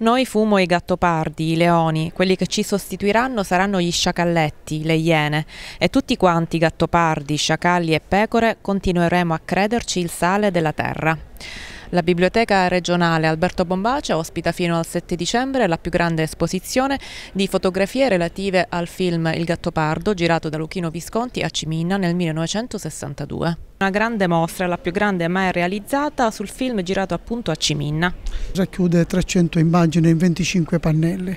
Noi fumo i gattopardi, i leoni, quelli che ci sostituiranno saranno gli sciacalletti, le iene e tutti quanti gattopardi, sciacalli e pecore continueremo a crederci il sale della terra. La Biblioteca regionale Alberto Bombace ospita fino al 7 dicembre la più grande esposizione di fotografie relative al film Il Gattopardo girato da Luchino Visconti a Ciminna nel 1962. Una grande mostra, la più grande mai realizzata, sul film girato appunto a Ciminna. Racchiude 300 immagini in 25 pannelli.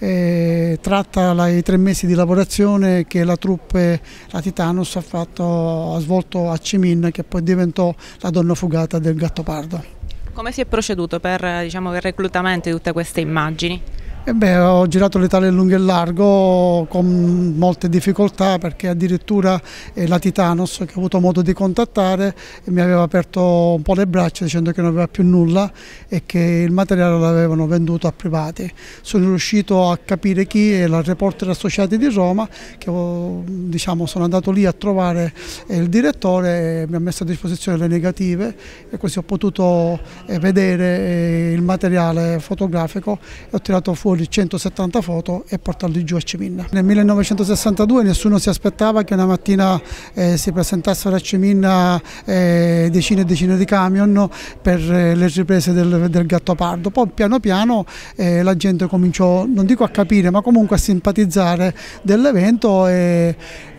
E tratta i tre mesi di lavorazione che la truppe, la Titanus, ha, fatto, ha svolto a Ciminna, che poi diventò la donna fugata del Gattopardo. Come si è proceduto per diciamo, il reclutamento di tutte queste immagini? Eh beh, ho girato l'Italia in lungo e largo con molte difficoltà perché addirittura eh, la Titanos che ho avuto modo di contattare mi aveva aperto un po' le braccia dicendo che non aveva più nulla e che il materiale l'avevano venduto a privati. Sono riuscito a capire chi è la reporter associati di Roma che oh, diciamo, sono andato lì a trovare eh, il direttore mi ha messo a disposizione le negative e così ho potuto eh, vedere il materiale fotografico e ho tirato fuori fuori 170 foto e portarli giù a Ceminna. Nel 1962 nessuno si aspettava che una mattina eh, si presentassero a Ceminna eh, decine e decine di camion per eh, le riprese del, del Gattopardo, poi piano piano eh, la gente cominciò, non dico a capire, ma comunque a simpatizzare dell'evento e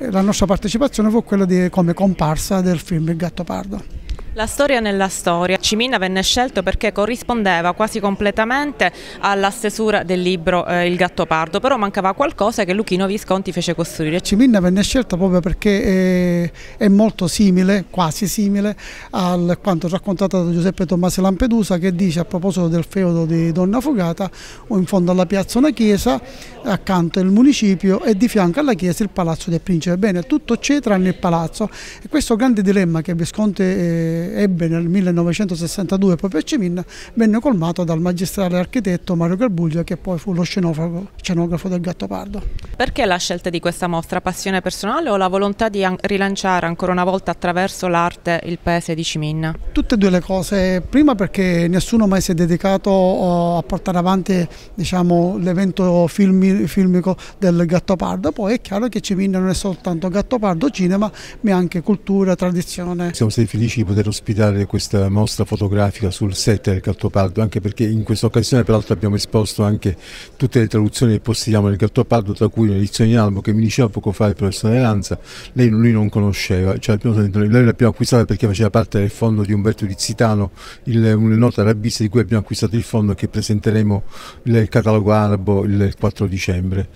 la nostra partecipazione fu quella di, come comparsa del film Il Gattopardo. La storia nella storia. Cimina venne scelto perché corrispondeva quasi completamente alla stesura del libro eh, Il gatto pardo, però mancava qualcosa che Luchino Visconti fece costruire. Cimina venne scelta proprio perché è, eh, è, molto simile, quasi simile, a quanto raccontato da Giuseppe Tommasi Lampedusa che dice a proposito del feudo di Donna Fogata, in fondo alla piazza una chiesa, accanto il municipio e di fianco alla chiesa il palazzo del principe. Bene, tutto c'è tranne il palazzo e questo grande dilemma che Visconti... Eh, ebbe nel 1962 proprio a Ciminna venne colmato dal magistrale architetto Mario Garbuglio che poi fu lo scenografo, scenografo del Gattopardo. Perché la scelta di questa mostra? Passione personale o la volontà di an rilanciare ancora una volta attraverso l'arte il paese di Ciminna? Tutte e due le cose, prima perché nessuno mai si è dedicato eh, a portare avanti diciamo, l'evento filmi filmico del Gattopardo, poi è chiaro che Ciminna non è soltanto Gattopardo cinema ma anche cultura, tradizione. Siamo stati felici di poter ospitare questa mostra fotografica sul set del Gattopardo, anche perché in questa occasione peraltro abbiamo esposto anche tutte le traduzioni che possediamo del Gattopardo, tra cui l'edizione in albo che mi diceva poco fa il professore Neranza, lei lui non conosceva, cioè noi l'abbiamo acquistata perché faceva parte del fondo di Umberto Rizzitano, il, una nota arabista di cui abbiamo acquistato il fondo che presenteremo nel catalogo arabo il 4 dicembre.